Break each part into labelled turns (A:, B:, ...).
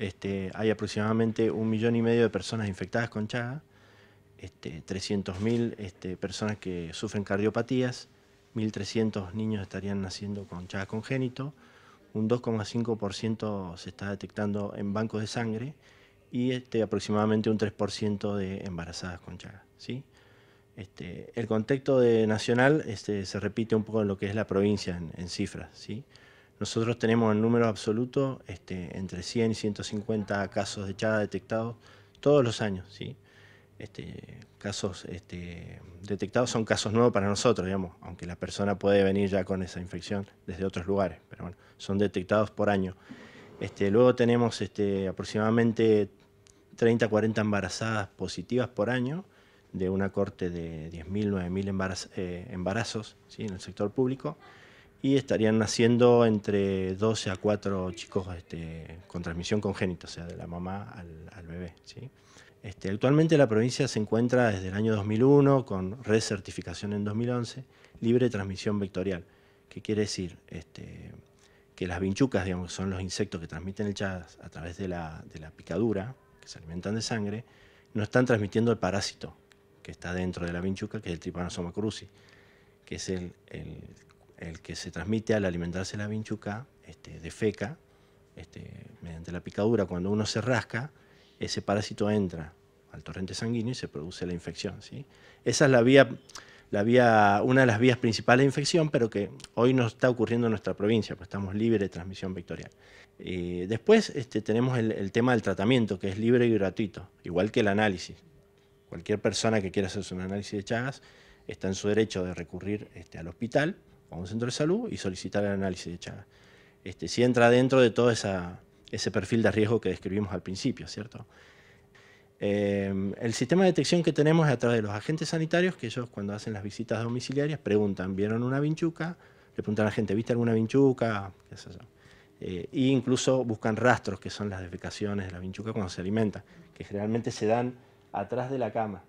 A: Este, hay aproximadamente un millón y medio de personas infectadas con Chaga, 300.000 este, este, personas que sufren cardiopatías, 1.300 niños estarían naciendo con Chaga congénito, un 2,5% se está detectando en bancos de sangre y aproximadamente un 3% de embarazadas con Chaga. el contexto de nacional se repite un poco en lo que es la provincia en, cifras. Nosotros tenemos en número absoluto este, entre 100 y 150 casos de chada detectados todos los años. Este, casos este, detectados son casos nuevos para nosotros, digamos, aunque la persona puede venir ya con esa infección desde otros lugares, pero bueno, son detectados por año. luego tenemos aproximadamente 30, 40 embarazadas positivas por año, de una corte de 10.000, 9.000 eh, embarazos en el sector público y estarían naciendo entre 12 a 4 chicos este, con transmisión congénita, o sea, de la mamá al, bebé. Este, actualmente la provincia se encuentra desde el año 2001 con recertificación en 2011, libre transmisión vectorial. ¿Qué quiere decir? Este, que las vinchucas, digamos, son los insectos que transmiten el chas a través de la, picadura, que se alimentan de sangre, no están transmitiendo el parásito que está dentro de la vinchuca, que es el tripanosoma cruzi, que es el el que se transmite al alimentarse la vinchuca este, de feca, este, mediante la picadura, cuando uno se rasca, ese parásito entra al torrente sanguíneo y se produce la infección. Esa es la vía, la vía, una de las vías principales de infección, pero que hoy no está ocurriendo en nuestra provincia, porque estamos libres de transmisión vectorial. Eh, después este, tenemos el, tema del tratamiento, que es libre y gratuito, igual que el análisis. Cualquier persona que quiera hacerse un análisis de Chagas está en su derecho de recurrir al hospital a un centro de salud y solicitar el análisis de Chagas. Este, si entra dentro de todo ese perfil de riesgo que describimos al principio, ¿cierto? Em, el sistema de detección que tenemos es a través de los agentes sanitarios, que ellos cuando hacen las visitas domiciliarias preguntan, ¿vieron una vinchuca? Le preguntan a la gente, ¿viste alguna vinchuca? Eh, e incluso buscan rastros, que son las defecaciones de la vinchuca cuando se alimenta, que generalmente se dan atrás de la cama,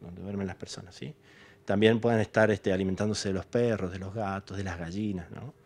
A: donde duermen las personas. ¿sí? también pueden estar este, alimentándose de los perros, de los gatos, de las gallinas. ¿no?